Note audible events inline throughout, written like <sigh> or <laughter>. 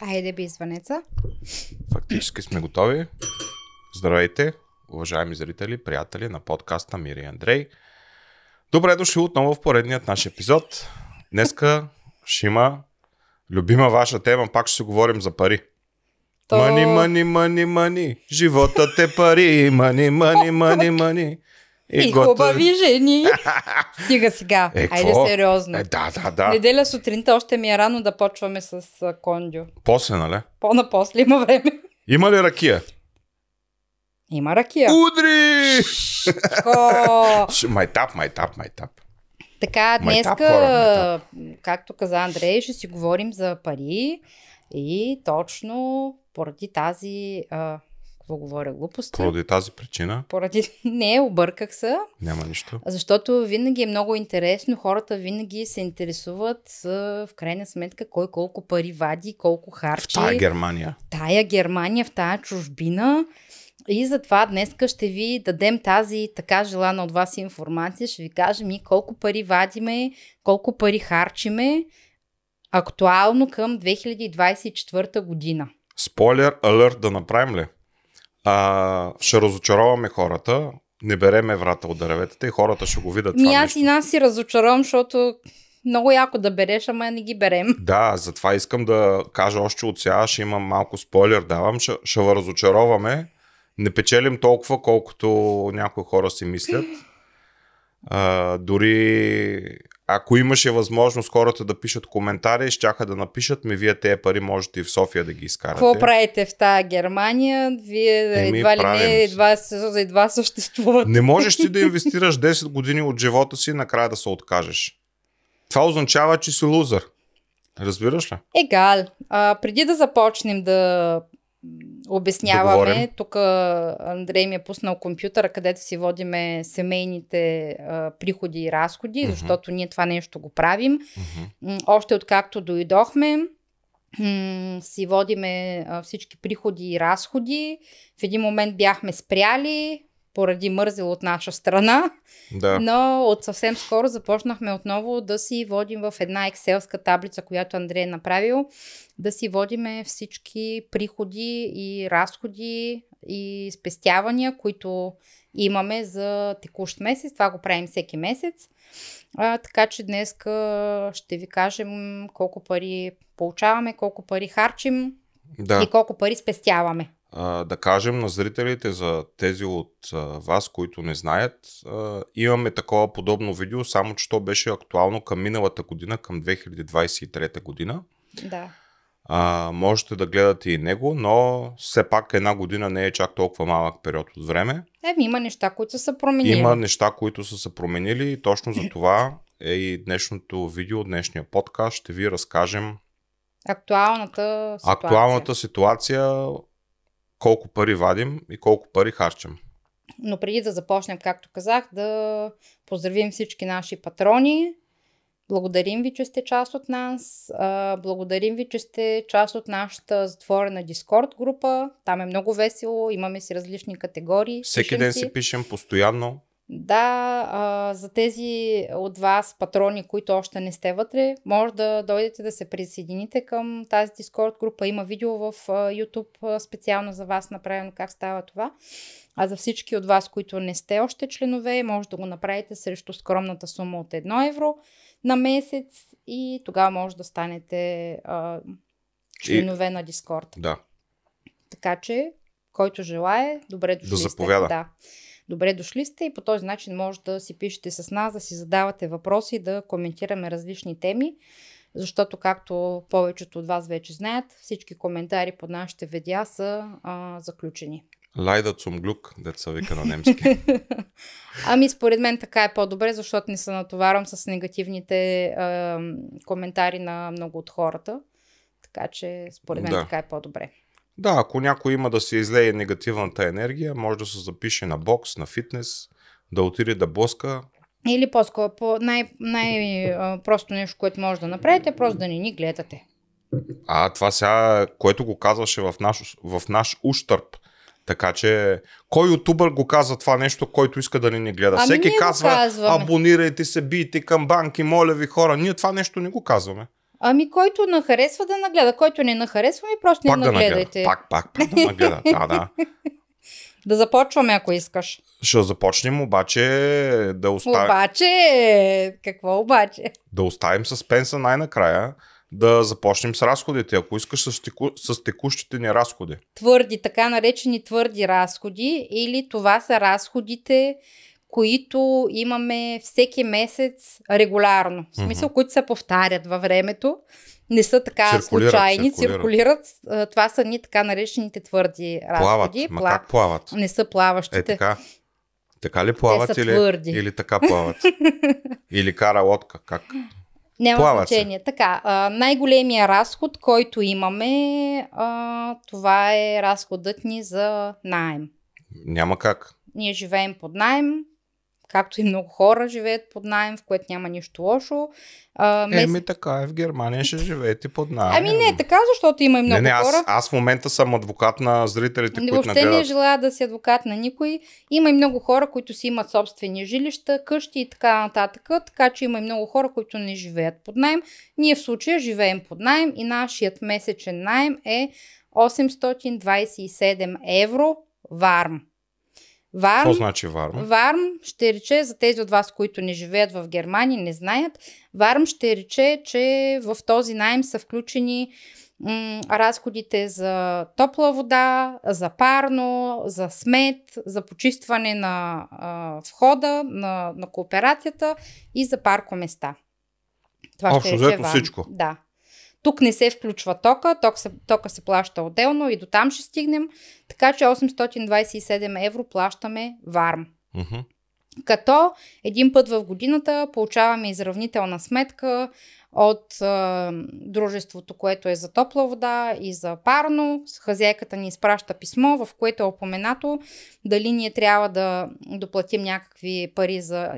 Айде би звънеца. Фактически сме готови. Здравейте, уважаеми зрители, приятели на подкаста Мири и Андрей. Добре дошли отново в поредният наш епизод. Днеска ще има любима ваша тема, пак ще си говорим за пари. Мани, мани, мани, мани, животът е пари, мани, мани, мани, мани. И, и готов... хубави жени. Стига сега. Е, Айде ко? сериозно. Е, да, да, да. Неделя сутринта още ми е рано да почваме с uh, кондио. После, нали? По-напосле има време. Има ли ракия? Има ракия. Удри! Майтап, майтап, майтап. Така, днеска, както каза Андрей, ще си говорим за пари и точно поради тази какво говоря глупости. Поради тази причина? Поради... <laughs> Не, обърках се. Няма нищо. Защото винаги е много интересно. Хората винаги се интересуват в крайна сметка кой колко пари вади, колко харчи. В тая Германия. В тая Германия, в тая чужбина. И затова днес ще ви дадем тази така желана от вас информация. Ще ви кажем и колко пари вадиме, колко пари харчиме актуално към 2024 година. Спойлер алерт да направим ли? А, ще разочароваме хората, не береме врата от дърветата и хората ще го видят. Ми аз и нас си разочаровам, защото много яко да береш, ама не ги берем. Да, затова искам да кажа още от сега, ще имам малко спойлер, давам, ще, ще ви разочароваме. Не печелим толкова, колкото някои хора си мислят. А, дори ако имаше възможност хората да пишат коментари, щяха да напишат ми, вие тези пари можете и в София да ги изкарате. Какво правите в тази Германия? Вие Еми, едва ли не, едва, едва съществувате? Не можеш ти да инвестираш 10 години от живота си и накрая да се откажеш. Това означава, че си лузър. Разбираш ли? Егал. А, преди да започнем да обясняваме. Да Тук Андрей ми е пуснал компютъра, където си водиме семейните а, приходи и разходи, mm-hmm. защото ние това нещо го правим. Mm-hmm. Още откакто дойдохме, си водиме а, всички приходи и разходи. В един момент бяхме спряли, поради мързел от наша страна. Да. Но от съвсем скоро започнахме отново да си водим в една екселска таблица, която Андрей е направил, да си водиме всички приходи и разходи и спестявания, които имаме за текущ месец. Това го правим всеки месец. А, така че днес ще ви кажем колко пари получаваме, колко пари харчим да. и колко пари спестяваме да кажем на зрителите, за тези от вас, които не знаят, имаме такова подобно видео, само че то беше актуално към миналата година, към 2023 година. Да. А, можете да гледате и него, но все пак една година не е чак толкова малък период от време. Е, има неща, които са променили. Има неща, които са се променили и точно за това е и днешното видео, днешния подкаст. Ще ви разкажем актуалната ситуация. Актуалната ситуация колко пари вадим и колко пари харчим. Но преди да започнем, както казах, да поздравим всички наши патрони. Благодарим ви, че сте част от нас. Благодарим ви, че сте част от нашата затворена Дискорд група. Там е много весело, имаме си различни категории. Всеки ден си пишем постоянно. Да, а, за тези от вас патрони, които още не сте вътре, може да дойдете да се присъедините към тази Discord група. Има видео в а, YouTube специално за вас направено как става това. А за всички от вас, които не сте още членове, може да го направите срещу скромната сума от 1 евро на месец и тогава може да станете а, членове и... на Discord. Да. Така че, който желая, добре дошли. Да заповяда. Сте. Да. Добре дошли сте и по този начин може да си пишете с нас, да си задавате въпроси, да коментираме различни теми, защото както повечето от вас вече знаят, всички коментари под нашите видеа са а, заключени. Лайда Цумглюк, деца вика на немски. <laughs> ами според мен така е по-добре, защото не се натоварвам с негативните а, коментари на много от хората. Така че според мен да. така е по-добре. Да, ако някой има да се излее негативната енергия, може да се запише на бокс, на фитнес, да отиде да блъска. Или по-скоро, по най- най-просто нещо, което може да направите, е просто да не ни гледате. А, това сега, което го казваше в наш, в наш уштърп. Така че, кой ютубър го казва това нещо, който иска да не ни гледа? Ами Всеки казва, абонирайте се, бийте към банки, моля ви хора. Ние това нещо не го казваме. Ами, който нахаресва да нагледа, който не нахаресва, ми просто пак не да нагледайте. Нагледа. Пак, пак, пак да нагледа, да, да. <laughs> Да започваме, ако искаш. Ще започнем, обаче да оставим... Обаче, какво обаче? Да оставим съспенса най-накрая, да започнем с разходите, ако искаш с, теку... с текущите ни разходи. Твърди, така наречени твърди разходи или това са разходите, които имаме всеки месец регулярно. В смисъл, mm-hmm. които се повтарят във времето. Не са така циркулират, случайни, циркулират. циркулират. Това са ни така наречените твърди разходи. Плават, Пла... как плават? Не са плаващите. Е, така. Така ли плават Те или, твърди. или така плават? <laughs> или кара лодка, как? Няма плават значение. Се. Така, най-големия разход, който имаме, това е разходът ни за найем. Няма как. Ние живеем под найем, както и много хора живеят под найем, в което няма нищо лошо. А, мес... Еми така е, в Германия ще живеете под найем. Ами не, така, защото има и много не, не, аз, хора. Аз в момента съм адвокат на зрителите, ами които Въобще нагледат. не е желая да си адвокат на никой. Има и много хора, които си имат собствени жилища, къщи и така нататък. Така че има и много хора, които не живеят под найем. Ние в случая живеем под найем и нашият месечен найем е 827 евро варм. Варм, Какво значи Варм? Варм ще рече, за тези от вас, които не живеят в Германия, не знаят, Варм ще рече, че в този найм са включени м- разходите за топла вода, за парно, за смет, за почистване на а, входа на, на кооперацията и за паркоместа. Това Общо ще рече взето Варм. всичко. Да. Тук не се включва тока, ток се, тока се плаща отделно и до там ще стигнем. Така че 827 евро плащаме варм. Като един път в годината получаваме изравнителна сметка от е, дружеството, което е за топла вода и за парно. Хазяйката ни изпраща писмо, в което е опоменато дали ние трябва да доплатим някакви пари за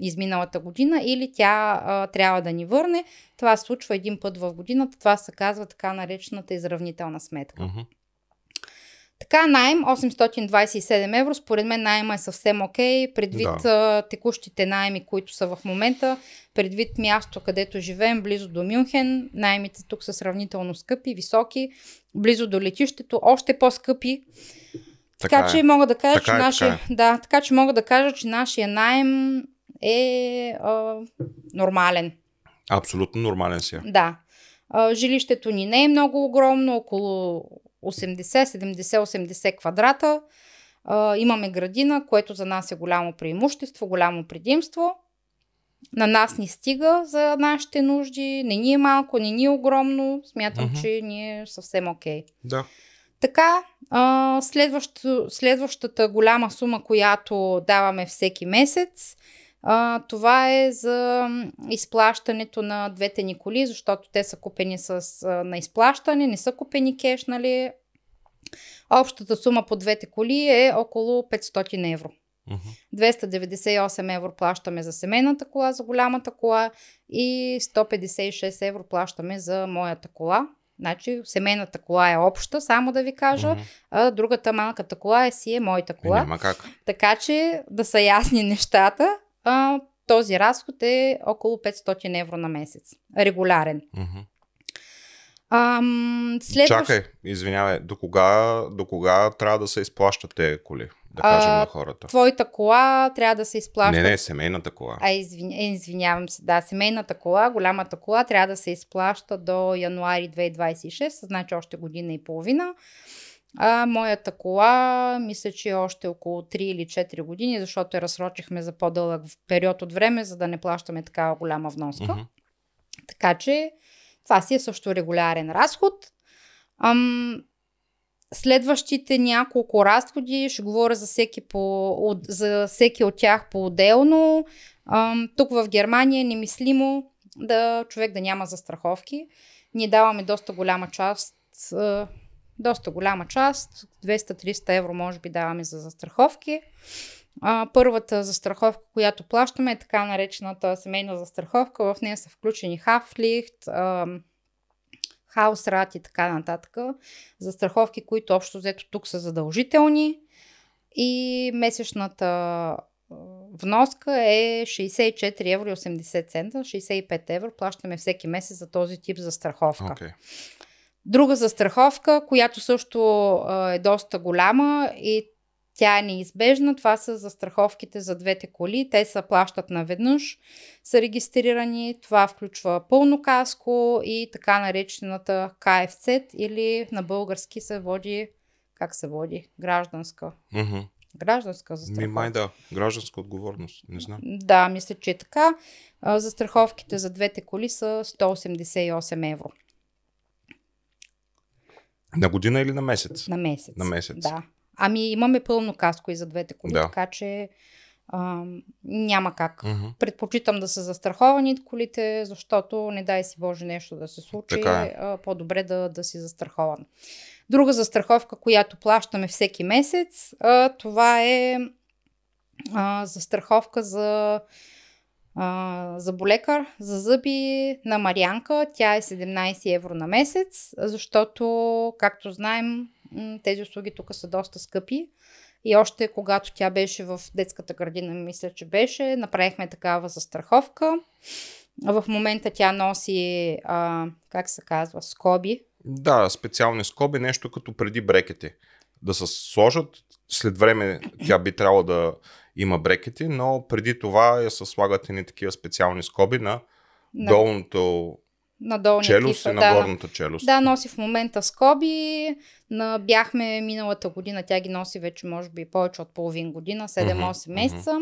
изминалата година или тя а, трябва да ни върне. Това се случва един път в годината. Това се казва така наречената изравнителна сметка. Uh-huh. Така, найем 827 евро, според мен найема е съвсем окей, okay, предвид да. текущите найми, които са в момента, предвид място, където живеем, близо до Мюнхен, наймите тук са сравнително скъпи, високи, близо до летището, още по-скъпи. Така, така е. че мога да кажа, така че е, нашия, така е. да, така че мога да кажа, че нашия найем е а, нормален. Абсолютно нормален си. Е. Да. А, жилището ни не е много огромно, около 80, 70, 80 квадрата. А, имаме градина, което за нас е голямо преимущество, голямо предимство. На нас ни стига за нашите нужди, не ни е малко, не ни е огромно. Смятам, uh-huh. че ни е съвсем окей. Okay. Да. Така, а, следващ, следващата голяма сума, която даваме всеки месец, а, това е за изплащането на двете ни коли, защото те са купени с, на изплащане, не са купени кеш, нали? Общата сума по двете коли е около 500 евро. Uh-huh. 298 евро плащаме за семейната кола, за голямата кола и 156 евро плащаме за моята кола. Значи семейната кола е обща, само да ви кажа, mm-hmm. а другата малката кола е си е моята кола. Няма как. Така че да са ясни нещата а, този разход е около 500 евро на месец. Регулярен. Mm-hmm. Ам, след... Чакай, извинявай, до кога, до кога трябва да се изплащат тези коли? Да кажем а, на хората. Твоята кола трябва да се изплаща. Не, не, семейната кола. А, извиня, е, извинявам се, да, семейната кола, голямата кола трябва да се изплаща до януари 2026, значи още година и половина. А моята кола, мисля, че е още около 3 или 4 години, защото я разсрочихме за по-дълъг период от време, за да не плащаме такава голяма вноска. Uh-huh. Така че това си е също регулярен разход. Ам, следващите няколко разходи, ще говоря за всеки, по, от, за всеки от тях по-отделно. Ам, тук в Германия е немислимо да човек да няма застраховки. Ние даваме доста голяма част доста голяма част, 200-300 евро може би даваме за застраховки. А, първата застраховка, която плащаме е така наречената семейна застраховка. В нея са включени хафлихт, хаусрат и така нататък. Застраховки, които общо взето тук са задължителни. И месечната вноска е 64 евро и 80 цента, 65 евро плащаме всеки месец за този тип застраховка. Okay. Друга застраховка, която също а, е доста голяма и тя е неизбежна. Това са застраховките за двете коли. Те се плащат наведнъж, са регистрирани. Това включва пълно каско и така наречената КФЦ или на български се води, как се води, гражданска. Mm-hmm. Гражданска застраховка. май да, гражданска отговорност, не знам. Да, мисля, че е така. Застраховките за двете коли са 188 евро. На година или на месец? На месец. На месец. Да. Ами имаме пълно каско и за двете коли, да. така че а, няма как. Mm-hmm. Предпочитам да са застраховани колите, защото не дай си Боже нещо да се случи, така е. а, по-добре да, да си застрахован. Друга застраховка, която плащаме всеки месец, а, това е а, застраховка за за болекар, за зъби на Марианка. Тя е 17 евро на месец, защото, както знаем, тези услуги тук са доста скъпи. И още когато тя беше в детската градина, мисля, че беше, направихме такава застраховка. В момента тя носи, а, как се казва, скоби. Да, специални скоби, нещо като преди брекети да се сложат. След време тя би трябвало да има брекети, но преди това я се слагат и такива специални скоби на да. долното на челюст кифа, и на да, горната челюст. Да, носи в момента скоби. На, бяхме миналата година, тя ги носи вече може би повече от половин година, 7-8 mm-hmm. месеца.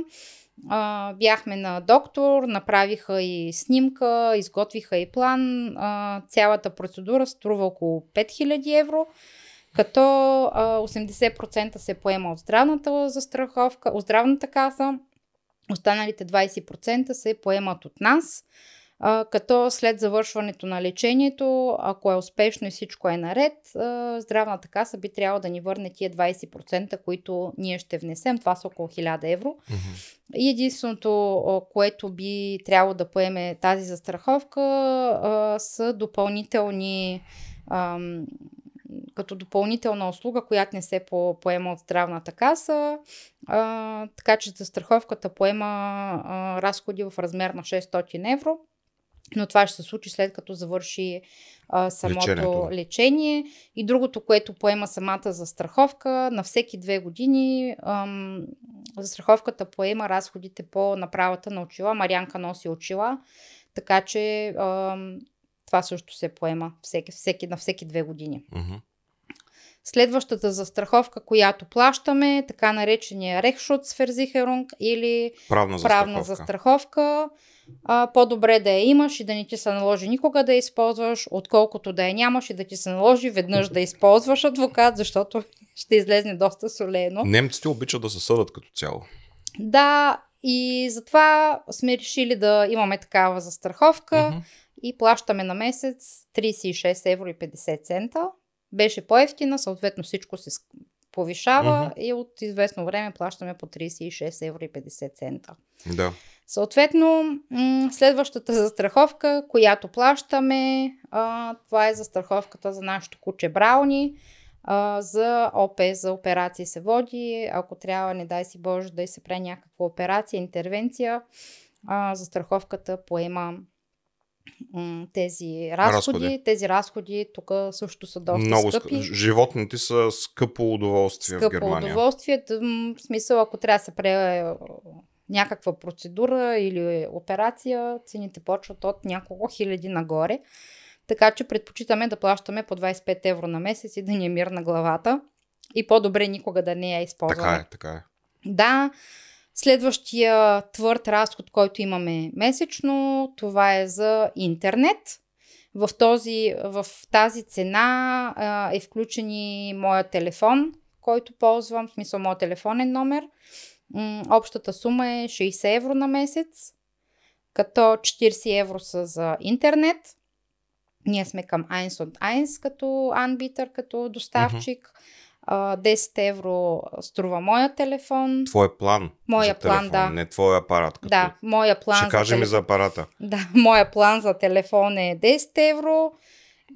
А, бяхме на доктор, направиха и снимка, изготвиха и план. А, цялата процедура струва около 5000 евро като 80% се поема от здравната застраховка, от здравната каса, останалите 20% се поемат от нас като след завършването на лечението, ако е успешно и всичко е наред, здравната каса би трябвало да ни върне тия 20%, които ние ще внесем. Това са около 1000 евро. И единственото, което би трябвало да поеме тази застраховка, са допълнителни като допълнителна услуга, която не се по, поема от здравната каса, а, така че застраховката поема а, разходи в размер на 600 евро. Но това ще се случи след като завърши а, самото Лечението. лечение. И другото, което поема самата застраховка, на всеки две години ам, застраховката поема разходите по направата на очила. Марианка носи очила, така че ам, това също се поема всеки, всеки, на всеки две години. Uh-huh. Следващата застраховка, която плащаме, така наречения Рехшот Сферзихерунг или правна, правна застраховка. застраховка. А, по-добре да я имаш и да не ти се наложи никога да я използваш, отколкото да я нямаш и да ти се наложи веднъж да използваш адвокат, защото <laughs> ще излезне доста солено. Немците обичат да се съдат като цяло. Да, и затова сме решили да имаме такава застраховка. Uh-huh и плащаме на месец 36,50 евро. Беше по-ефтина, съответно всичко се повишава mm-hmm. и от известно време плащаме по 36,50 евро. Да. Съответно, следващата застраховка, която плащаме, това е застраховката за нашото куче Брауни. за ОП, за операции се води. Ако трябва, не дай си Боже, да се прави някаква операция, интервенция, застраховката поема тези разходи. разходи. Тези разходи тук също са доста Много скъпи. Скъп. Животните са скъпо удоволствие скъпо в Германия. удоволствие, в смисъл ако трябва да се пре е, някаква процедура или операция, цените почват от няколко хиляди нагоре. Така че предпочитаме да плащаме по 25 евро на месец и да ни е мир на главата. И по-добре никога да не я е, използваме. Така е, така е. Да, Следващия твърд разход, който имаме месечно, това е за интернет. В, този, в тази цена а, е включени моя телефон, който ползвам, в смисъл моят телефонен номер. М- общата сума е 60 евро на месец, като 40 евро са за интернет. Ние сме към Eins от Eins като анбитър като доставчик. Uh-huh. 10 евро струва моя телефон. Твой план. Моя за план, телефон, да. Не твой апарат. Като... Да, моя план. Ще кажем телефон... и за апарата. Да, <laughs> моя план за телефон е 10 евро.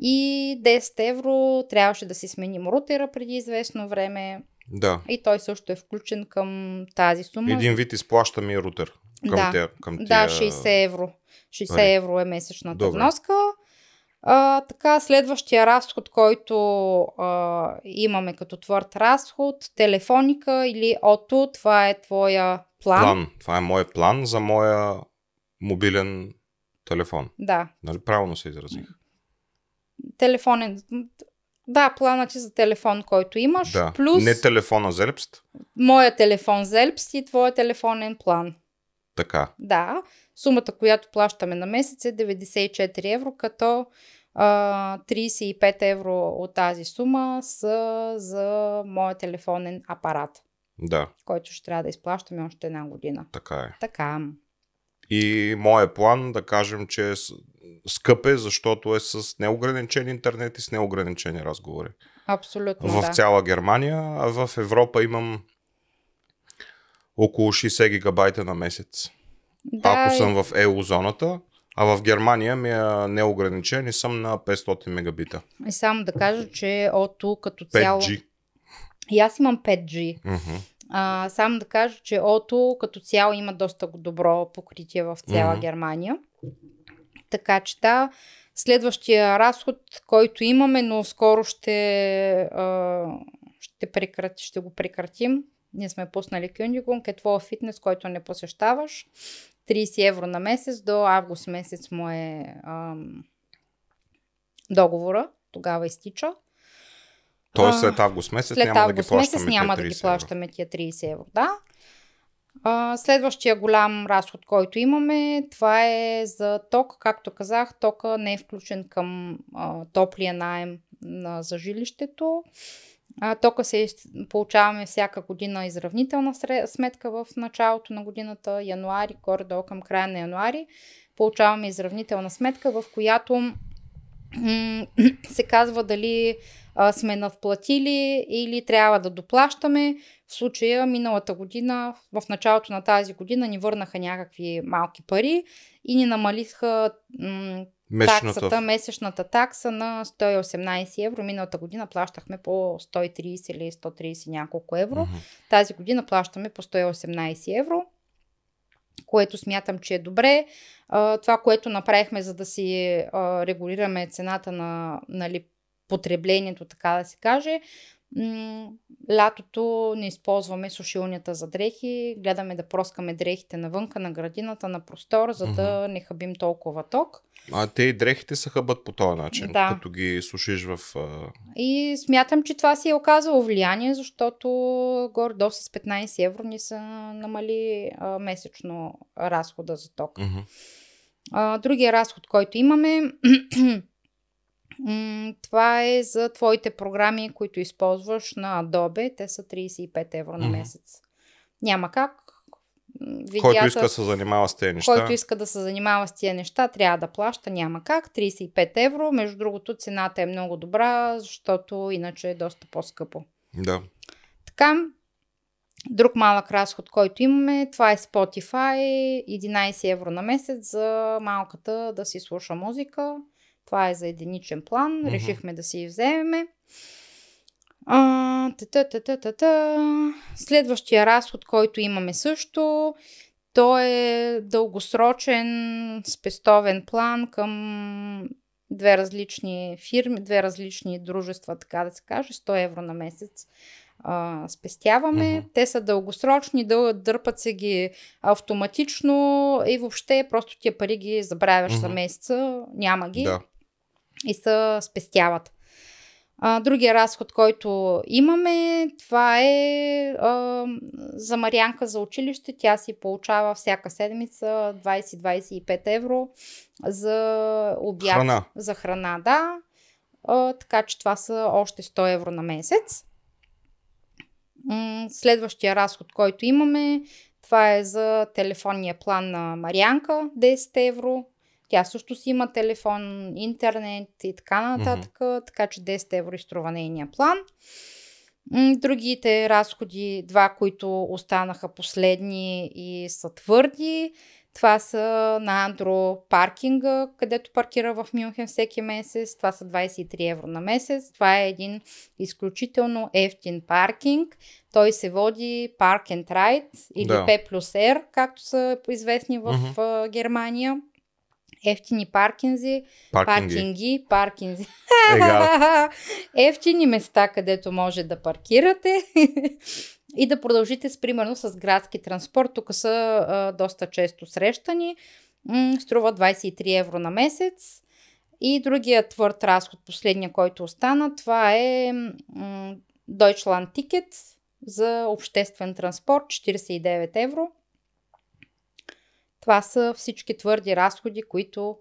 И 10 евро трябваше да си сменим рутера преди известно време. Да. И той също е включен към тази сума. Един вид изплаща ми рутер към да. тя. Към тия... Да, 60 евро. 60 евро е месечната Добре. вноска. А, така, следващия разход, който а, имаме като твърд разход, телефоника или ОТО, това е твоя план. план. Това е мой план за моя мобилен телефон. Да. Нали правилно се изразих? Телефонен. Да, планът ти е за телефон, който имаш. Да. Плюс. Не телефона Зелпст. Моя телефон Зелпст и твоя телефонен план. Така. Да. Сумата, която плащаме на месец е 94 евро, като а, 35 евро от тази сума са за моя телефонен апарат. Да. Който ще трябва да изплащаме още една година. Така е. Така. И моят план, да кажем, че е скъп е, защото е с неограничен интернет и с неограничени разговори. Абсолютно. В да. цяла Германия, а в Европа имам около 60 гигабайта на месец. Да, Ако съм в ЕУ зоната, а в Германия ми е неограничен и съм на 500 мегабита. И само да кажа, че ОТО като цяло... 5G. И аз имам 5G. Mm-hmm. А, само да кажа, че ОТО като цяло има доста добро покритие в цяла mm-hmm. Германия. Така че да, следващия разход, който имаме, но скоро ще, а, ще, прекрати, ще го прекратим, ние сме пуснали Кюндигунг, е твой фитнес, който не посещаваш. 30 евро на месец до август месец му е ам, договора. Тогава изтича. Тоест след август месец след няма август да ги месец няма да ги плащаме тия 30 евро. Да. А, следващия голям разход, който имаме, това е за ток. Както казах, тока не е включен към а, топлия найем на, за жилището. А, тока се получаваме всяка година изравнителна сметка в началото на годината, януари, горе-долу към края на януари. Получаваме изравнителна сметка, в която <clears throat> се казва дали а, сме надплатили или трябва да доплащаме. В случая миналата година, в началото на тази година, ни върнаха някакви малки пари и ни намалиха м- Месечната. Таксата, месечната такса на 118 евро. Миналата година плащахме по 130 или 130 няколко евро. Uh-huh. Тази година плащаме по 118 евро което смятам, че е добре. Това, което направихме, за да си регулираме цената на нали, потреблението, така да се каже, лятото не използваме сушилнята за дрехи, гледаме да проскаме дрехите навънка, на градината, на простор, за да mm-hmm. не хабим толкова ток. А те и дрехите се хъбат по този начин, да. като ги сушиш в... И смятам, че това си е оказало влияние, защото горе-долу с 15 евро ни са намали месечно разхода за ток. Mm-hmm. другия разход, който имаме <clears throat> е, това е за твоите програми, които използваш на Adobe. Те са 35 евро на месец. Няма как. Видеята, който иска да се занимава с тези неща. Който иска да се занимава с тези неща, трябва да плаща, няма как. 35 евро. Между другото, цената е много добра, защото иначе е доста по-скъпо. Да. Така, друг малък разход, който имаме, това е Spotify. 11 евро на месец за малката да си слуша музика. Това е за единичен план. Mm-hmm. Решихме да си вземеме. А, та-та-та-та-та. Следващия разход, който имаме също, то е дългосрочен спестовен план към две различни фирми, две различни дружества, така да се каже, 100 евро на месец а, спестяваме. Mm-hmm. Те са дългосрочни, дъл, дърпат се ги автоматично и въобще просто тия пари ги забравяш mm-hmm. за месеца, няма ги. Да и се спестяват. А, другия разход, който имаме, това е а, за Марианка за училище. Тя си получава всяка седмица 20-25 евро за обяд. Храна. За храна, да. А, така че това са още 100 евро на месец. Следващия разход, който имаме, това е за телефонния план на Марианка 10 евро тя също си има телефон, интернет и така нататък, mm-hmm. така че 10 евро изтрува нейния план. Другите разходи, два, които останаха последни и са твърди, това са на Андро паркинга, където паркира в Мюнхен всеки месец. Това са 23 евро на месец. Това е един изключително ефтин паркинг. Той се води Park and Ride или да. P плюс R, както са известни в mm-hmm. Германия. Ефтини паркинзи, паркинги, паркинги, паркинзи. Е, <laughs> Ефтини места, където може да паркирате <laughs> и да продължите с, примерно, с градски транспорт. Тук са а, доста често срещани. М- струва 23 евро на месец. И другия твърд разход, последния, който остана, това е м- Deutschland Ticket за обществен транспорт, 49 евро. Това са всички твърди разходи, които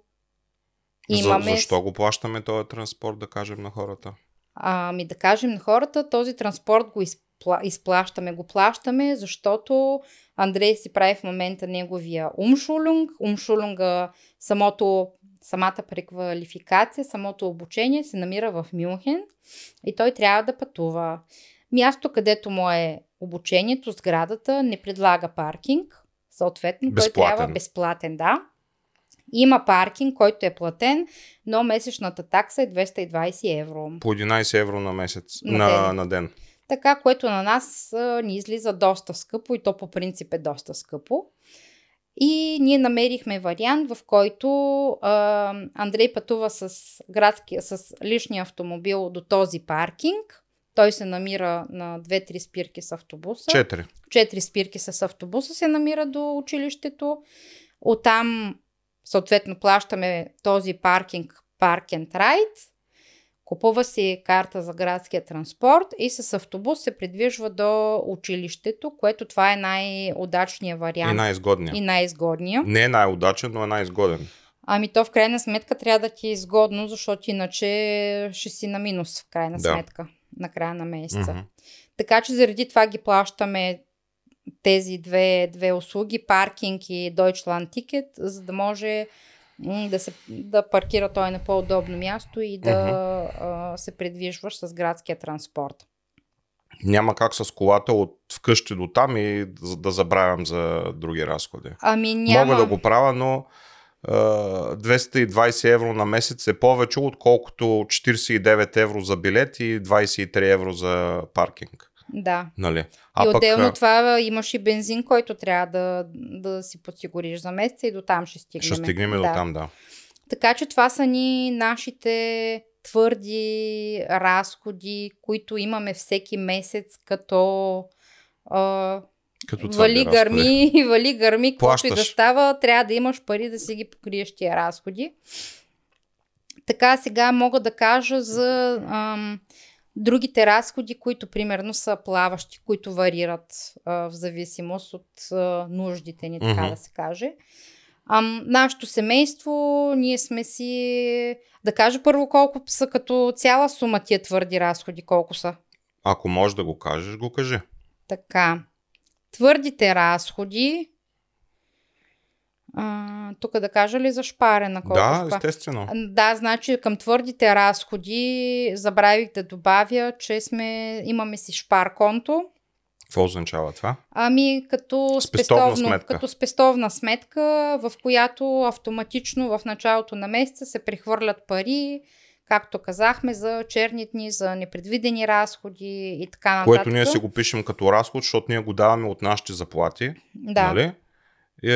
имаме. За, защо го плащаме този транспорт, да кажем на хората? Ами да кажем на хората, този транспорт го изпла... изплащаме, го плащаме, защото Андрей си прави в момента неговия умшулунг. Умшулунга, самото, самата преквалификация, самото обучение се намира в Мюнхен и той трябва да пътува. Място, където му е обучението, сградата, не предлага паркинг съответно, безплатен. той трябва безплатен, да. Има паркинг, който е платен, но месечната такса е 220 евро. По 11 евро на месец, на, на, ден. На ден. Така, което на нас а, ни излиза доста скъпо и то по принцип е доста скъпо. И ние намерихме вариант, в който а, Андрей пътува с, градски, с личния автомобил до този паркинг той се намира на 2-3 спирки с автобуса. 4. 4 спирки с автобуса се намира до училището. Оттам съответно плащаме този паркинг Park and Ride. Купува си карта за градския транспорт и с автобус се придвижва до училището, което това е най-удачният вариант. И най-изгодният. И най-изгодния. Не е най-удачен, но е най-изгоден. Ами то в крайна сметка трябва да ти е изгодно, защото иначе ще си на минус в крайна да. сметка на края на месеца. Mm-hmm. Така че заради това ги плащаме тези две, две услуги, паркинг и Deutschland Ticket, за да може да, се, да паркира той на по-удобно място и да mm-hmm. а, се предвижваш с градския транспорт. Няма как с колата от вкъщи до там и да забравям за други разходи. Ами няма. Мога да го правя, но 220 евро на месец е повече, отколкото 49 евро за билет и 23 евро за паркинг. Да. Нали? А и отделно пък... това имаш и бензин, който трябва да, да си подсигуриш за месеца и до там ще стигнем. Ще стигнем да. до там, да. Така че това са ни нашите твърди разходи, които имаме всеки месец като а, като вали е гърми, <laughs> вали гърми, каквото и да става, трябва да имаш пари да си ги покриеш тия разходи. Така сега мога да кажа за ам, другите разходи, които примерно са плаващи, които варират а, в зависимост от а, нуждите ни, така mm-hmm. да се каже. Ам, нашето семейство, ние сме си... Да кажа първо колко са като цяла сума тия твърди разходи, колко са. Ако можеш да го кажеш, го кажи. Така. Твърдите разходи. тук да кажа ли за шпарена? Колко да, шпа? естествено. Да, значи към твърдите разходи забравих да добавя, че сме, имаме си шпар конто. Какво означава това? Ами като спестовна, сметка. като спестовна сметка, в която автоматично в началото на месеца се прехвърлят пари, както казахме, за черни дни, за непредвидени разходи и така нататък. Което ние си го пишем като разход, защото ние го даваме от нашите заплати. Да. Нали? И,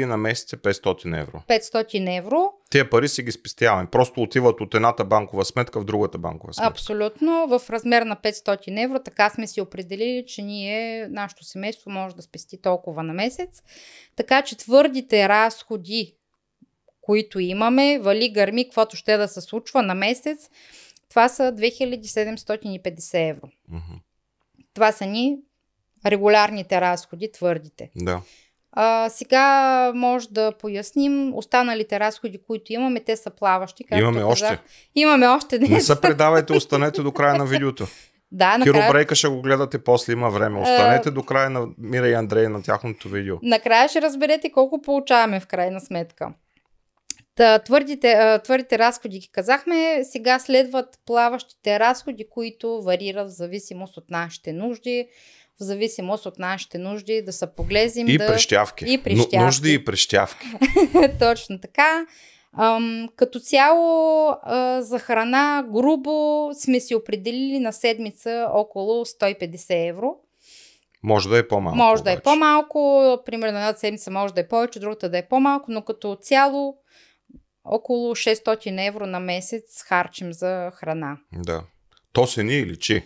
и на месец е 500 евро. 500 евро. Те пари си ги спестяваме. Просто отиват от едната банкова сметка в другата банкова сметка. Абсолютно. В размер на 500 евро така сме си определили, че ние, нашето семейство може да спести толкова на месец. Така че твърдите разходи които имаме, вали гърми, каквото ще да се случва на месец, това са 2750 евро. Mm-hmm. Това са ни регулярните разходи, твърдите. Да. А, сега може да поясним останалите разходи, които имаме, те са плаващи. Както имаме казах. още. Имаме още. Днес. Не се предавайте, останете до края на видеото. <laughs> Да, накрая... Киро Брейка ще го гледате после, има време. Останете а... до края на Мира и Андрея на тяхното видео. Накрая ще разберете колко получаваме в крайна сметка. Та, твърдите, твърдите разходи казахме, сега следват плаващите разходи, които варират в зависимост от нашите нужди, в зависимост от нашите нужди, да се поглезим. И да... прещявки. И прещявки. Но, нужди и прещявки. <laughs> Точно така. Ам, като цяло а, за храна грубо сме си определили на седмица около 150 евро. Може да е по-малко. Може да е по-малко, примерно една седмица може да е повече, другата да е по-малко, но като цяло около 600 евро на месец харчим за храна. Да. То се ни е личи.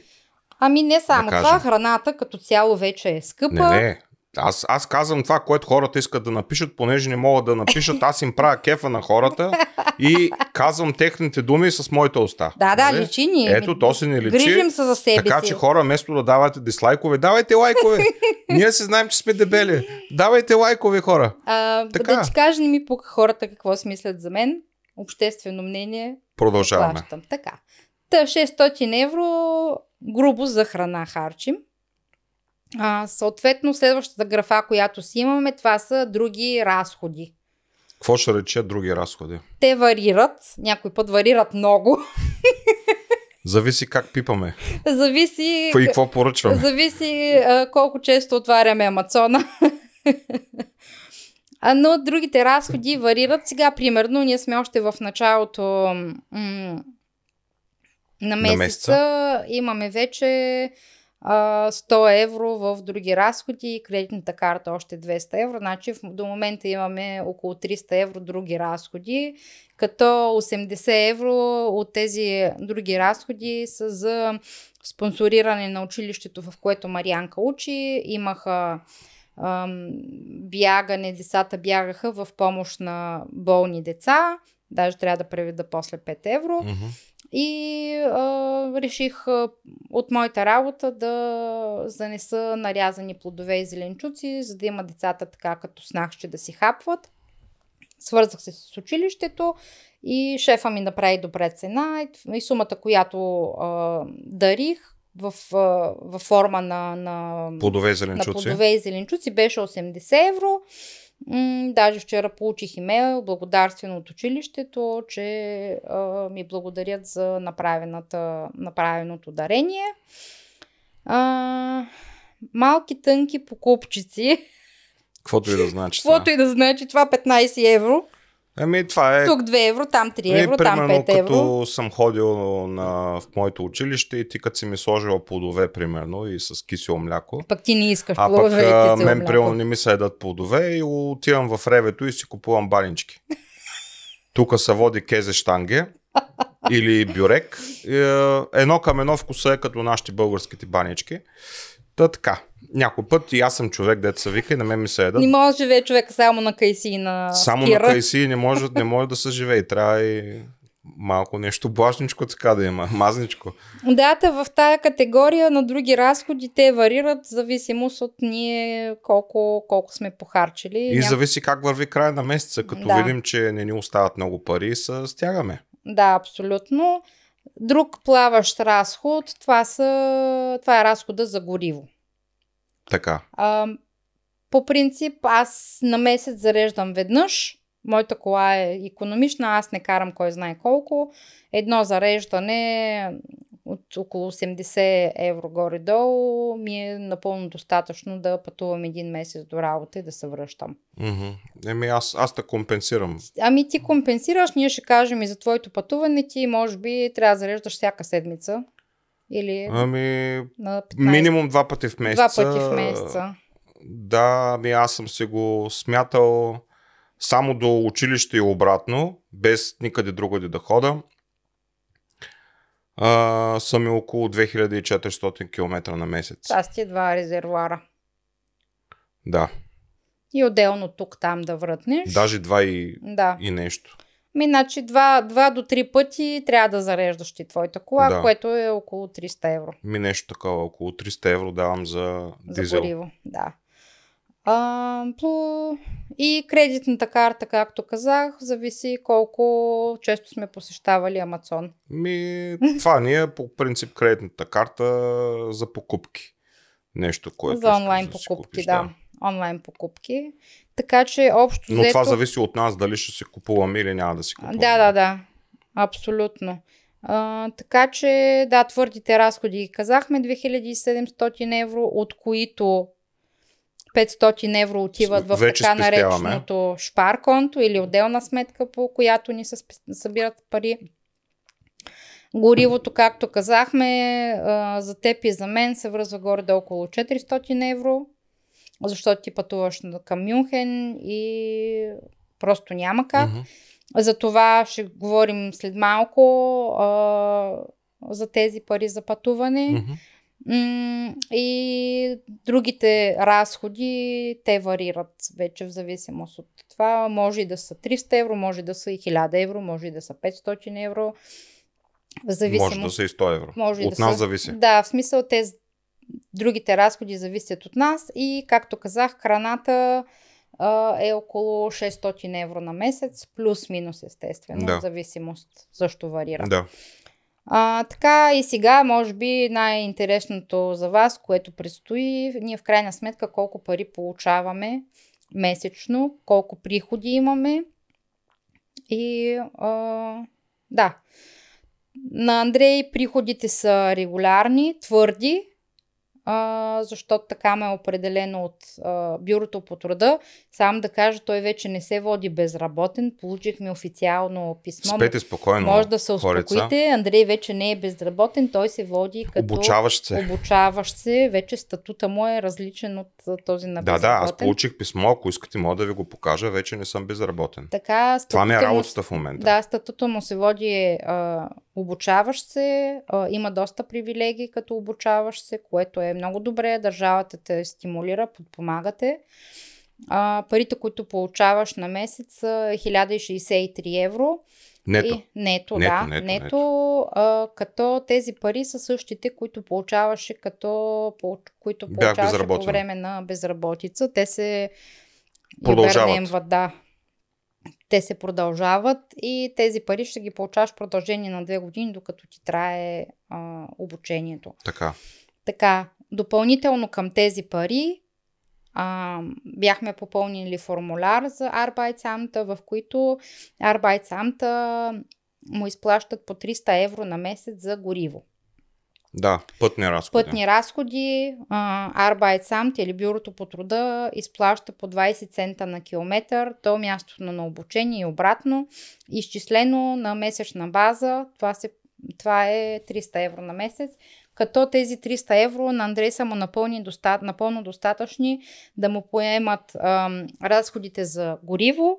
Ами не само да това, храната като цяло вече е скъпа. Не, не. Аз, аз казвам това, което хората искат да напишат, понеже не могат да напишат. Аз им правя кефа на хората и казвам техните думи с моите уста. Да, да, нали? личи ни. Ето, то се не личи. Грижим се за себе Така си. че хора, вместо да давате дислайкове, давайте лайкове. <laughs> Ние се знаем, че сме дебели. Давайте лайкове, хора. А, така. Да ти кажа, не ми пука хората какво си мислят за мен. Обществено мнение. Продължаваме. Плащам. Така. Та 600 евро грубо за храна харчим. А, съответно, следващата графа, която си имаме, това са други разходи. Какво ще рече други разходи? Те варират, някой път варират много. Зависи как пипаме. Зависи. И какво поръчваме. Зависи а, колко често отваряме Амазона. Но другите разходи варират. Сега, примерно, ние сме още в началото м- на, месеца. на месеца. Имаме вече 100 евро в други разходи и кредитната карта още 200 евро. Значи до момента имаме около 300 евро други разходи, като 80 евро от тези други разходи са за спонсориране на училището, в което Марианка учи. Имаха ам, бягане, децата бягаха в помощ на болни деца. Даже трябва да преведа после 5 евро. Mm-hmm и а, реших а, от моята работа да занеса нарязани плодове и зеленчуци, за да има децата така като снах, че да си хапват. Свързах се с училището и шефа ми направи добре цена и, и сумата, която а, дарих в, а, във форма на, на, плодове, и на плодове и зеленчуци беше 80 евро. М- даже вчера получих имейл, благодарствено от училището, че а, ми благодарят за направеното дарение. А, малки тънки покупчици. Каквото и да значи. <laughs> Каквото и да значи това 15 евро. Ами, това е. Тук 2 евро, там 3 ами, евро, примерно, там 5 евро. Като съм ходил на, в моето училище и ти като си ми сложила плодове, примерно, и с кисело мляко. Пък ти не искаш а пък, и кисело мен, примерно, не ми се едат плодове и отивам в ревето и си купувам банички. <laughs> Тук се води кезе штанге или бюрек. Е, едно към едно вкуса е като нашите българските банички. Та така. Някой път и аз съм човек, дето са вика и на мен ми се едат. Не може да живее човек само на кайси и на Само на кайси не може, не може да се живее. Трябва и малко нещо блажничко така да има, мазничко. Дата в тая категория на други разходи те варират в зависимост от ние колко, колко сме похарчили. И Няко... зависи как върви края на месеца. Като да. видим, че не ни остават много пари, се стягаме. Да, абсолютно. Друг плаващ разход, това, са, това е разхода за гориво. Така. А, по принцип, аз на месец зареждам веднъж. Моята кола е економична, аз не карам кой знае колко. Едно зареждане от около 80 евро горе-долу ми е напълно достатъчно да пътувам един месец до работа и да се връщам. Mm-hmm. Еми аз, аз те компенсирам. Ами ти компенсираш, ние ще кажем и за твоето пътуване ти може би трябва да зареждаш всяка седмица. Или ами, на 15... минимум два пъти в месеца. Два пъти в месеца. Да, ами аз съм си го смятал само до училище и обратно, без никъде другаде да хода а, са ми около 2400 км на месец. Аз ти два резервуара. Да. И отделно тук там да вратнеш. Даже два и, да. и нещо. Ми, значи два, два до три пъти трябва да зареждаш ти твоята кола, да. което е около 300 евро. Ми нещо такова, около 300 евро давам за, за дизел. За гориво, да. А, по... И кредитната карта, както казах, зависи колко често сме посещавали Амазон. Ми, това ни е по принцип кредитната карта за покупки. Нещо, което. За онлайн да покупки, купиш, да. да. Онлайн покупки. Така че общо. Но взето... това зависи от нас дали ще се купуваме или няма да си купуваме. Да, да, да. Абсолютно. А, така че, да, твърдите разходи казахме 2700 евро, от които 500 евро отиват в Вече така нареченото шпарконто или отделна сметка, по която ни се събират пари. Горивото, както казахме, за теб и за мен се връзва горе до около 400 евро, защото ти пътуваш към Мюнхен и просто няма как. Mm-hmm. За това ще говорим след малко а, за тези пари за пътуване. Mm-hmm и другите разходи, те варират вече в зависимост от това. Може и да са 300 евро, може да са и 1000 евро, може и да са 500 евро. В зависимост... Може да са и 100 евро. Може от да нас са... зависи. Да, в смисъл те другите разходи зависят от нас и както казах, храната е около 600 евро на месец, плюс-минус естествено, да. в зависимост защо варира. Да. А, така и сега, може би, най-интересното за вас, което предстои, ние в крайна сметка колко пари получаваме месечно, колко приходи имаме. И а, да, на Андрей приходите са регулярни, твърди, а, защото така ме е определено от а, бюрото по труда. Сам да кажа, той вече не се води безработен. Получихме официално писмо. Спете спокойно. Може да се успокоите. Хорица. Андрей вече не е безработен. Той се води като обучаващ се. Обучаващ се. Вече статута му е различен от този на безработен. Да, да, аз получих писмо. Ако искате, мога да ви го покажа. Вече не съм безработен. Така, Това ми е работата му, в момента. Да, статута му се води а, Обучаваш се, а, има доста привилегии като обучаваш се, което е много добре. Държавата те стимулира, подпомагате. А, парите, които получаваш на месец са 1063 евро. Нето. И, нето, нето, да. Нето, нето, нето. А, като тези пари са същите, които получаваше, като, които получаваше по време на безработица. Те се Продължават. да, те се продължават и тези пари ще ги получаваш в продължение на две години, докато ти трае а, обучението. Така. Така, допълнително към тези пари а, бяхме попълнили формуляр за Arbeitsamt, в които Arbeitsamt му изплащат по 300 евро на месец за гориво. Да, пътни разходи. Пътни разходи, Arbeitsamt или бюрото по труда изплаща по 20 цента на километър до мястото на обучение и обратно. Изчислено на месечна база, това, се, това е 300 евро на месец, като тези 300 евро на Андрей са му напълни, напълно достатъчни да му поемат ам, разходите за гориво,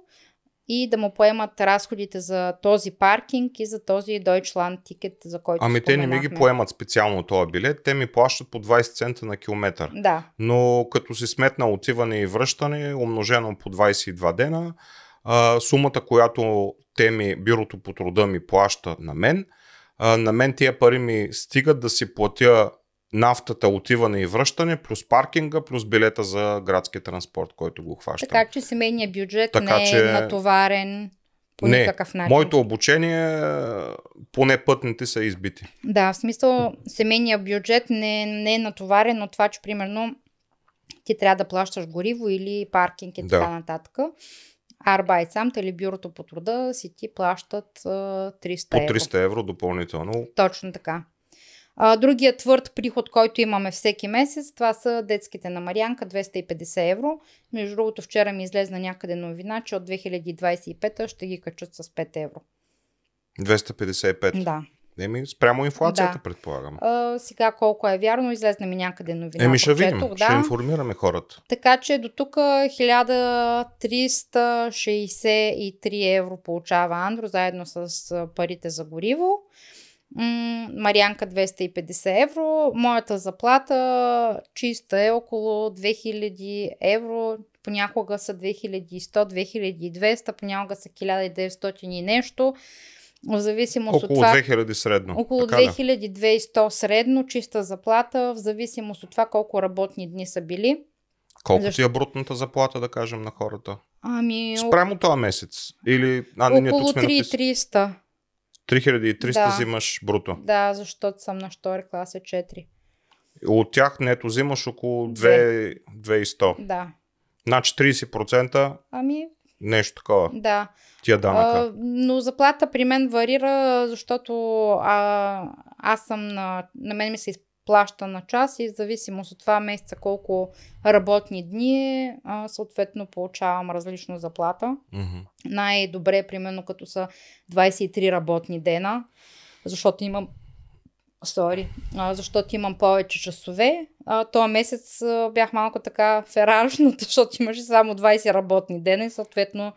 и да му поемат разходите за този паркинг и за този Deutschland тикет, за който Ами те не ми ги поемат специално този билет, те ми плащат по 20 цента на километър. Да. Но като си сметна отиване и връщане, умножено по 22 дена, а, сумата, която те ми, бюрото по труда ми плаща на мен, а, на мен тия пари ми стигат да си платя нафтата отиване и връщане, плюс паркинга, плюс билета за градски транспорт, който го хваща. Така че семейният бюджет така, не е че... натоварен по не, никакъв начин. Моето обучение, поне пътните са избити. Да, в смисъл семейният бюджет не, не е натоварен от това, че примерно ти трябва да плащаш гориво или паркинг и така да. нататък. сам, или бюрото по труда си ти плащат 300 евро. По 300 евро, евро допълнително. Точно така. А, другия твърд приход, който имаме всеки месец, това са детските на Марианка 250 евро. Между другото, вчера ми излезна някъде новина, че от 2025 ще ги качат с 5 евро. 255? Да. Еми, спрямо инфлацията, да. предполагам. А, сега колко е вярно, излезна ми някъде новина. Еми, ще видим, да. ще информираме хората. Така че до тук 1363 евро получава Андро, заедно с парите за гориво. Марианка 250 евро. Моята заплата чиста е около 2000 евро. Понякога са 2100, 2200, понякога са 1900 и нещо. В зависимост около от това, 2000 средно. Около 2200 средно чиста заплата, в зависимост от това колко работни дни са били. Колко Защо? ти е брутната заплата, да кажем, на хората? Ами... Спрямо около... този месец? Или... А, около 3300. 3300 да. взимаш бруто. Да, защото съм на клас е 4. От тях нето взимаш около 2 2100. Да. Значи 30%. Ами. Нещо такова. Да. Тия данъка. А, но заплата при мен варира, защото а, аз съм на... На мен ми се изп плаща на час и в зависимост от това месеца колко работни дни, е, съответно получавам различна заплата. Mm-hmm. Най-добре, е, примерно, като са 23 работни дена, защото имам Sorry, а, защото имам повече часове. А, тоя месец а, бях малко така феражна, <laughs> защото имаше само 20 работни дена и съответно